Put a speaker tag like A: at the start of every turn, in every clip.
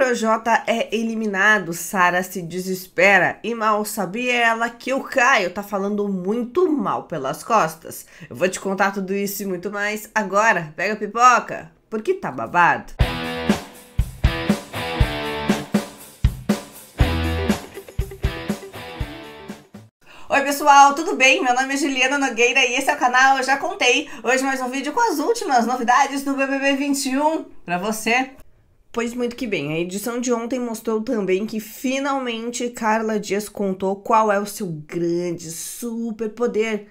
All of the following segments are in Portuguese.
A: Projota é eliminado, Sara se desespera e mal sabia ela que o Caio tá falando muito mal pelas costas. Eu vou te contar tudo isso e muito mais agora. Pega a pipoca, porque tá babado. Oi pessoal, tudo bem? Meu nome é Juliana Nogueira e esse é o canal Eu Já Contei. Hoje mais um vídeo com as últimas novidades do BBB 21 pra você. Pois muito que bem, a edição de ontem mostrou também que finalmente Carla Dias contou qual é o seu grande superpoder,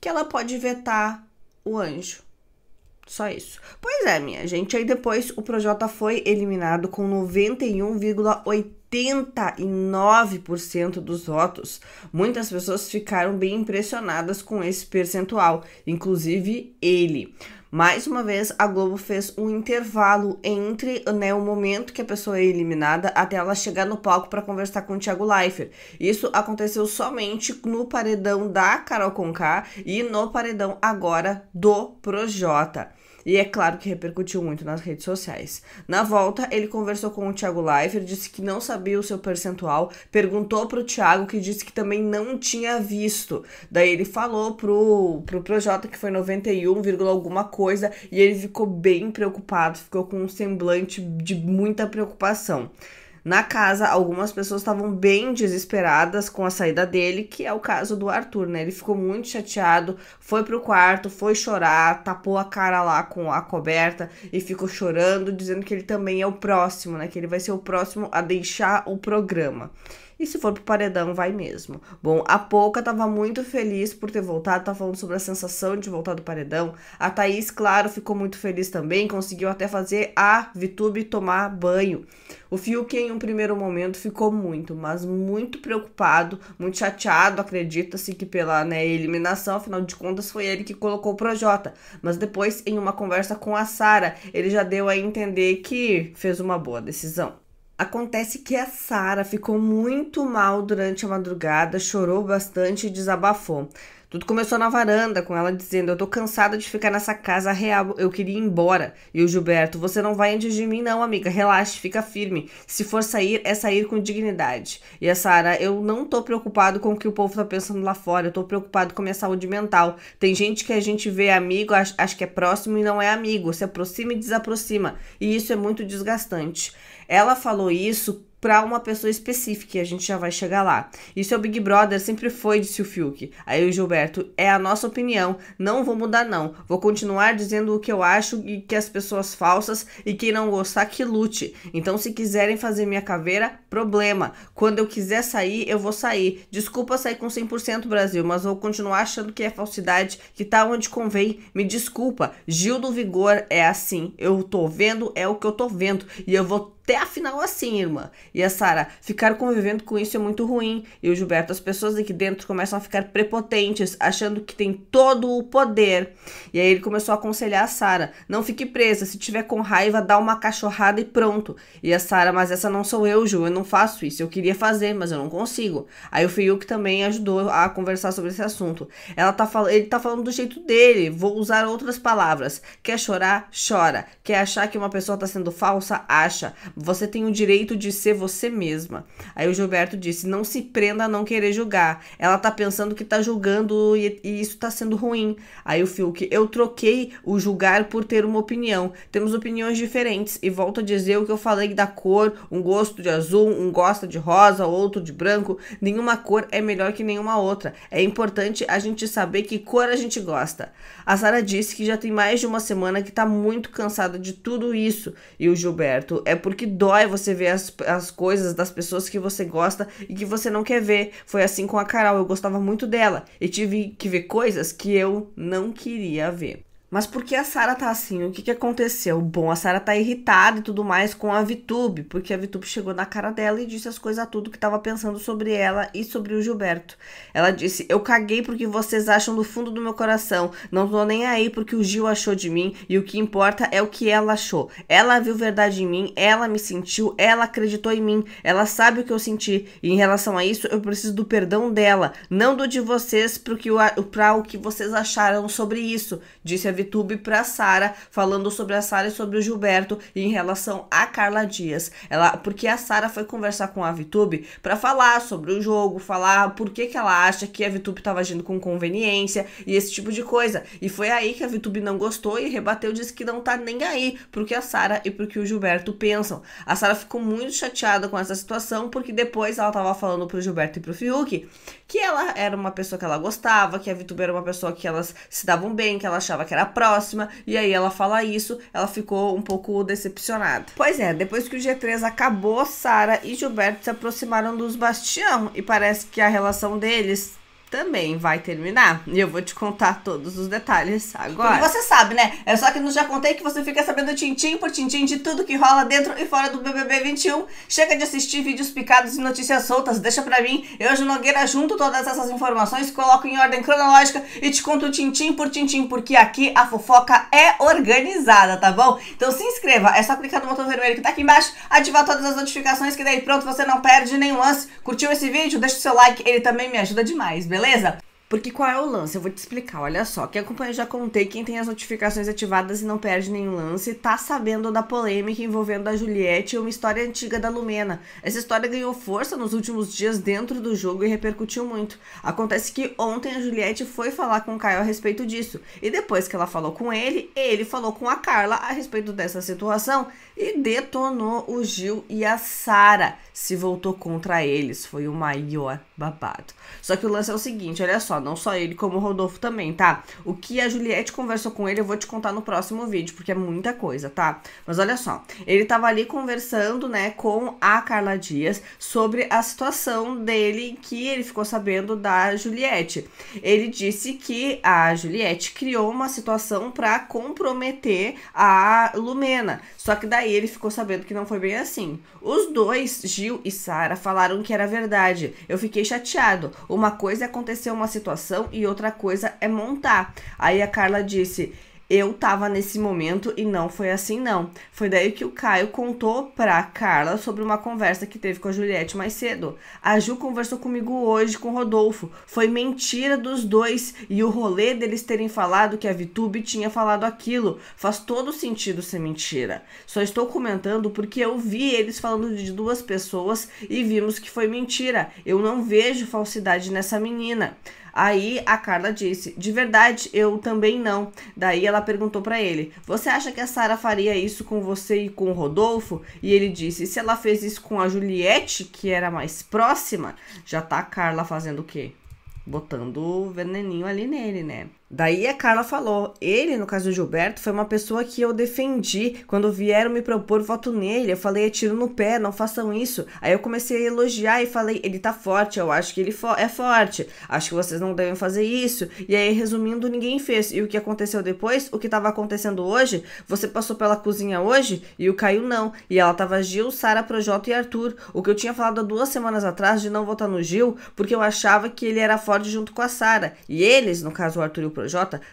A: que ela pode vetar o anjo. Só isso. Pois é, minha gente, aí depois o Projota foi eliminado com 91,89% dos votos. Muitas pessoas ficaram bem impressionadas com esse percentual, inclusive ele. Mais uma vez, a Globo fez um intervalo entre né, o momento que a pessoa é eliminada até ela chegar no palco para conversar com o Thiago Leifert. Isso aconteceu somente no paredão da Carol Conká e no paredão agora do Projota. E é claro que repercutiu muito nas redes sociais. Na volta, ele conversou com o Thiago Leifert, disse que não sabia o seu percentual, perguntou pro Thiago, que disse que também não tinha visto. Daí ele falou pro, pro Projota que foi 91, alguma coisa, e ele ficou bem preocupado, ficou com um semblante de muita preocupação. Na casa, algumas pessoas estavam bem desesperadas com a saída dele, que é o caso do Arthur, né? Ele ficou muito chateado, foi pro quarto, foi chorar, tapou a cara lá com a coberta e ficou chorando, dizendo que ele também é o próximo, né? Que ele vai ser o próximo a deixar o programa. E se for pro paredão, vai mesmo. Bom, a Pouca tava muito feliz por ter voltado, tá falando sobre a sensação de voltar do paredão. A Thaís, claro, ficou muito feliz também, conseguiu até fazer a Vitube tomar banho. O Fiuk, em um primeiro momento, ficou muito, mas muito preocupado, muito chateado, acredita-se que pela né, eliminação, afinal de contas, foi ele que colocou o Projota. Mas depois, em uma conversa com a Sara, ele já deu a entender que fez uma boa decisão. Acontece que a Sara ficou muito mal durante a madrugada, chorou bastante e desabafou. Tudo começou na varanda, com ela dizendo: Eu tô cansada de ficar nessa casa real, eu queria ir embora. E o Gilberto: Você não vai antes de mim, não, amiga, relaxe, fica firme. Se for sair, é sair com dignidade. E a Sara: Eu não tô preocupado com o que o povo tá pensando lá fora, eu tô preocupado com a minha saúde mental. Tem gente que a gente vê amigo, acha que é próximo e não é amigo, se aproxima e desaproxima. E isso é muito desgastante. Ela falou isso para uma pessoa específica, e a gente já vai chegar lá. Isso é o Big Brother, sempre foi, disse o Fiuk. Aí o Gilberto, é a nossa opinião, não vou mudar não. Vou continuar dizendo o que eu acho e que as pessoas falsas e quem não gostar que lute. Então se quiserem fazer minha caveira, problema. Quando eu quiser sair, eu vou sair. Desculpa sair com 100% Brasil, mas vou continuar achando que é falsidade, que tá onde convém. Me desculpa. Gil do Vigor é assim. Eu tô vendo, é o que eu tô vendo. E eu vou até a final assim, irmã. E a Sara, ficar convivendo com isso é muito ruim. E o Gilberto, as pessoas aqui dentro começam a ficar prepotentes, achando que tem todo o poder. E aí ele começou a aconselhar a Sara: não fique presa, se tiver com raiva, dá uma cachorrada e pronto. E a Sara, mas essa não sou eu, Ju, eu não faço isso. Eu queria fazer, mas eu não consigo. Aí o Fiuk também ajudou a conversar sobre esse assunto. Ela tá falando Ele tá falando do jeito dele, vou usar outras palavras. Quer chorar? Chora. Quer achar que uma pessoa tá sendo falsa? Acha você tem o direito de ser você mesma. Aí o Gilberto disse: não se prenda a não querer julgar. Ela tá pensando que tá julgando e, e isso tá sendo ruim. Aí o Fiuk: eu troquei o julgar por ter uma opinião. Temos opiniões diferentes. E volto a dizer o que eu falei da cor: um gosto de azul, um gosta de rosa, outro de branco. Nenhuma cor é melhor que nenhuma outra. É importante a gente saber que cor a gente gosta. A Sara disse que já tem mais de uma semana que tá muito cansada de tudo isso. E o Gilberto: é porque dói você ver as, as coisas das pessoas que você gosta e que você não quer ver. Foi assim com a Carol, eu gostava muito dela e tive que ver coisas que eu não queria ver. Mas por que a Sara tá assim? O que que aconteceu? Bom, a Sara tá irritada e tudo mais com a Vitube, porque a Vitube chegou na cara dela e disse as coisas a tudo que tava pensando sobre ela e sobre o Gilberto. Ela disse: "Eu caguei porque vocês acham do fundo do meu coração. Não tô nem aí porque o Gil achou de mim e o que importa é o que ela achou. Ela viu verdade em mim, ela me sentiu, ela acreditou em mim, ela sabe o que eu senti. E em relação a isso, eu preciso do perdão dela, não do de vocês para o que vocês acharam sobre isso", disse a Vitube para Sara, falando sobre a Sara e sobre o Gilberto em relação a Carla Dias. Ela, porque a Sara foi conversar com a Vitube para falar sobre o jogo, falar por que, que ela acha que a Vitube estava agindo com conveniência e esse tipo de coisa. E foi aí que a Vitube não gostou e rebateu, disse que não tá nem aí pro que a Sara e pro que o Gilberto pensam. A Sara ficou muito chateada com essa situação porque depois ela tava falando pro Gilberto e pro Fiuk que ela era uma pessoa que ela gostava, que a Vitube era uma pessoa que elas se davam bem, que ela achava que era próxima. E aí ela fala isso, ela ficou um pouco decepcionada. Pois é, depois que o G3 acabou, Sara e Gilberto se aproximaram dos Bastião e parece que a relação deles também vai terminar. E eu vou te contar todos os detalhes agora. Porque você sabe, né? É só que não já contei que você fica sabendo tintim por tintim de tudo que rola dentro e fora do BBB 21. Chega de assistir vídeos picados e notícias soltas, deixa pra mim. Eu, Ju Nogueira, junto todas essas informações, coloco em ordem cronológica e te conto tintim por tintim, porque aqui a fofoca é organizada, tá bom? Então se inscreva, é só clicar no botão vermelho que tá aqui embaixo, ativar todas as notificações que daí pronto, você não perde nenhum lance. Curtiu esse vídeo? Deixa o seu like, ele também me ajuda demais, beleza? beleza? Porque qual é o lance? Eu vou te explicar, olha só. Quem acompanha já contei, quem tem as notificações ativadas e não perde nenhum lance, tá sabendo da polêmica envolvendo a Juliette e uma história antiga da Lumena. Essa história ganhou força nos últimos dias dentro do jogo e repercutiu muito. Acontece que ontem a Juliette foi falar com o Caio a respeito disso. E depois que ela falou com ele, ele falou com a Carla a respeito dessa situação e detonou o Gil e a Sara se voltou contra eles. Foi o maior babado. Só que o lance é o seguinte, olha só, não só ele, como o Rodolfo também, tá? O que a Juliette conversou com ele, eu vou te contar no próximo vídeo, porque é muita coisa, tá? Mas olha só, ele tava ali conversando, né, com a Carla Dias sobre a situação dele que ele ficou sabendo da Juliette. Ele disse que a Juliette criou uma situação para comprometer a Lumena. Só que daí ele ficou sabendo que não foi bem assim. Os dois, Gil e Sara, falaram que era verdade. Eu fiquei chateado. Uma coisa é acontecer uma situação e outra coisa é montar. Aí a Carla disse: eu tava nesse momento e não foi assim, não. Foi daí que o Caio contou pra Carla sobre uma conversa que teve com a Juliette mais cedo. A Ju conversou comigo hoje com o Rodolfo. Foi mentira dos dois e o rolê deles terem falado que a Vitube tinha falado aquilo. Faz todo sentido ser mentira. Só estou comentando porque eu vi eles falando de duas pessoas e vimos que foi mentira. Eu não vejo falsidade nessa menina. Aí a Carla disse: "De verdade, eu também não". Daí ela perguntou para ele: "Você acha que a Sara faria isso com você e com o Rodolfo?" E ele disse: "Se ela fez isso com a Juliette, que era mais próxima, já tá a Carla fazendo o quê?" Botando o veneninho ali nele, né? Daí a Carla falou: ele, no caso do Gilberto, foi uma pessoa que eu defendi. Quando vieram me propor voto nele, eu falei: é tiro no pé, não façam isso. Aí eu comecei a elogiar e falei: ele tá forte, eu acho que ele fo é forte, acho que vocês não devem fazer isso. E aí, resumindo, ninguém fez. E o que aconteceu depois? O que estava acontecendo hoje? Você passou pela cozinha hoje e o Caio não. E ela tava Gil, Sara, Projota e Arthur. O que eu tinha falado há duas semanas atrás de não votar no Gil, porque eu achava que ele era forte junto com a Sara. E eles, no caso o Arthur e o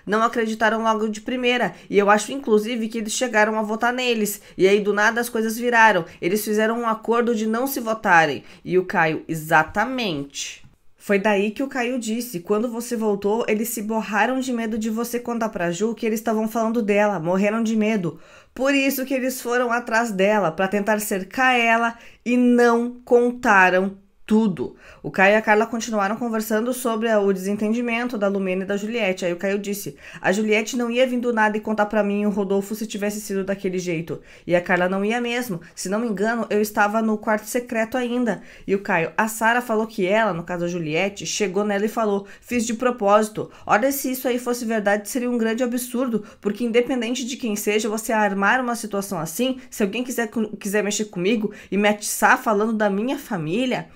A: não acreditaram logo de primeira, e eu acho inclusive que eles chegaram a votar neles, e aí do nada as coisas viraram. Eles fizeram um acordo de não se votarem. E o Caio, exatamente. Foi daí que o Caio disse: quando você voltou, eles se borraram de medo de você contar pra Ju que eles estavam falando dela, morreram de medo. Por isso que eles foram atrás dela, para tentar cercar ela e não contaram tudo. O Caio e a Carla continuaram conversando sobre o desentendimento da Lumena e da Juliette. Aí o Caio disse: "A Juliette não ia vir do nada e contar para mim o Rodolfo se tivesse sido daquele jeito. E a Carla não ia mesmo. Se não me engano, eu estava no quarto secreto ainda". E o Caio: "A Sara falou que ela, no caso a Juliette, chegou nela e falou: "Fiz de propósito. Olha se isso aí fosse verdade, seria um grande absurdo, porque independente de quem seja, você armar uma situação assim, se alguém quiser quiser mexer comigo e me atiçar falando da minha família,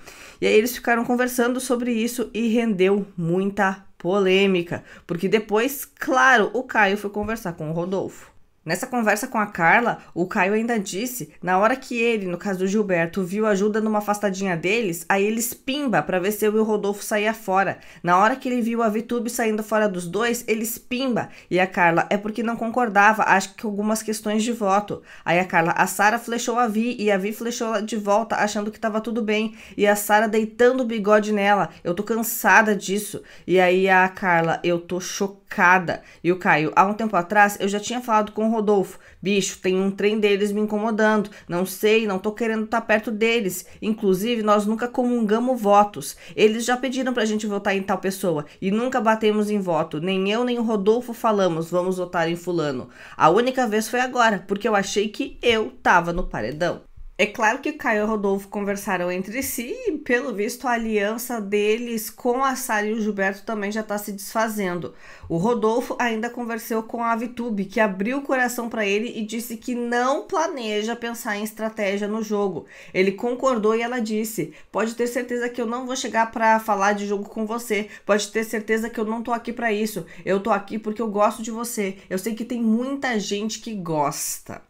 A: e aí eles ficaram conversando sobre isso e rendeu muita polêmica, porque depois, claro, o Caio foi conversar com o Rodolfo. Nessa conversa com a Carla, o Caio ainda disse, na hora que ele, no caso do Gilberto, viu ajuda numa afastadinha deles, aí eles pimba para ver se eu e o Rodolfo saía fora. Na hora que ele viu a Vitube saindo fora dos dois, eles pimba. E a Carla é porque não concordava, acho que algumas questões de voto. Aí a Carla, a Sara flechou a Vi e a Vi flechou de volta, achando que tava tudo bem, e a Sara deitando o bigode nela. Eu tô cansada disso. E aí a Carla, eu tô chocada chocada. E o Caio, há um tempo atrás eu já tinha falado com o Rodolfo. Bicho, tem um trem deles me incomodando. Não sei, não tô querendo estar tá perto deles. Inclusive, nós nunca comungamos votos. Eles já pediram pra gente votar em tal pessoa e nunca batemos em voto. Nem eu nem o Rodolfo falamos, vamos votar em fulano. A única vez foi agora, porque eu achei que eu tava no paredão. É claro que Caio e Rodolfo conversaram entre si e, pelo visto, a aliança deles com a Sara e o Gilberto também já está se desfazendo. O Rodolfo ainda conversou com a Vitube, que abriu o coração para ele e disse que não planeja pensar em estratégia no jogo. Ele concordou e ela disse: Pode ter certeza que eu não vou chegar para falar de jogo com você, pode ter certeza que eu não tô aqui para isso. Eu tô aqui porque eu gosto de você. Eu sei que tem muita gente que gosta.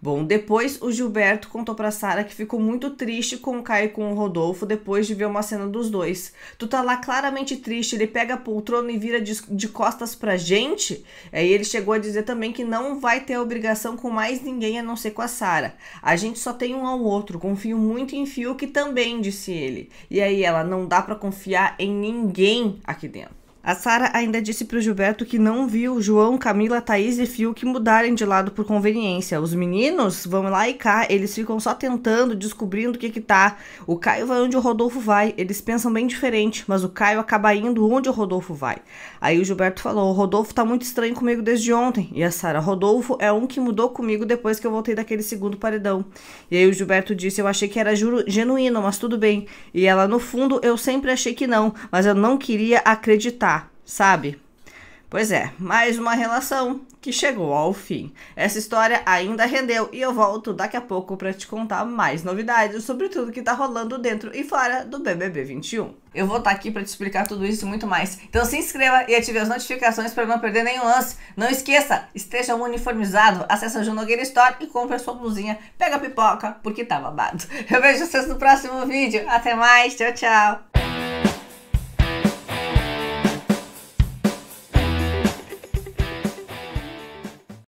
A: Bom, depois o Gilberto contou para Sara que ficou muito triste com o Caio e com o Rodolfo depois de ver uma cena dos dois. Tu tá lá claramente triste, ele pega a poltrona e vira de, de costas pra gente. Aí é, ele chegou a dizer também que não vai ter obrigação com mais ninguém a não ser com a Sara. A gente só tem um ao outro, confio muito em Fiuk, que também, disse ele. E aí ela não dá para confiar em ninguém aqui dentro. A Sara ainda disse para o Gilberto que não viu João, Camila, Thaís e Fio que mudarem de lado por conveniência. Os meninos vão lá e cá, eles ficam só tentando, descobrindo o que que tá. O Caio vai onde o Rodolfo vai, eles pensam bem diferente, mas o Caio acaba indo onde o Rodolfo vai. Aí o Gilberto falou, o Rodolfo tá muito estranho comigo desde ontem. E a Sara, Rodolfo é um que mudou comigo depois que eu voltei daquele segundo paredão. E aí o Gilberto disse, eu achei que era genuíno, mas tudo bem. E ela, no fundo, eu sempre achei que não, mas eu não queria acreditar sabe? Pois é, mais uma relação que chegou ao fim. Essa história ainda rendeu e eu volto daqui a pouco para te contar mais novidades sobre tudo que tá rolando dentro e fora do BBB 21. Eu vou estar tá aqui para te explicar tudo isso e muito mais. Então se inscreva e ative as notificações para não perder nenhum lance. Não esqueça, esteja uniformizado, acessa a Junogueira Store e compra sua blusinha, pega a pipoca porque tá babado. Eu vejo vocês no próximo vídeo. Até mais, tchau, tchau.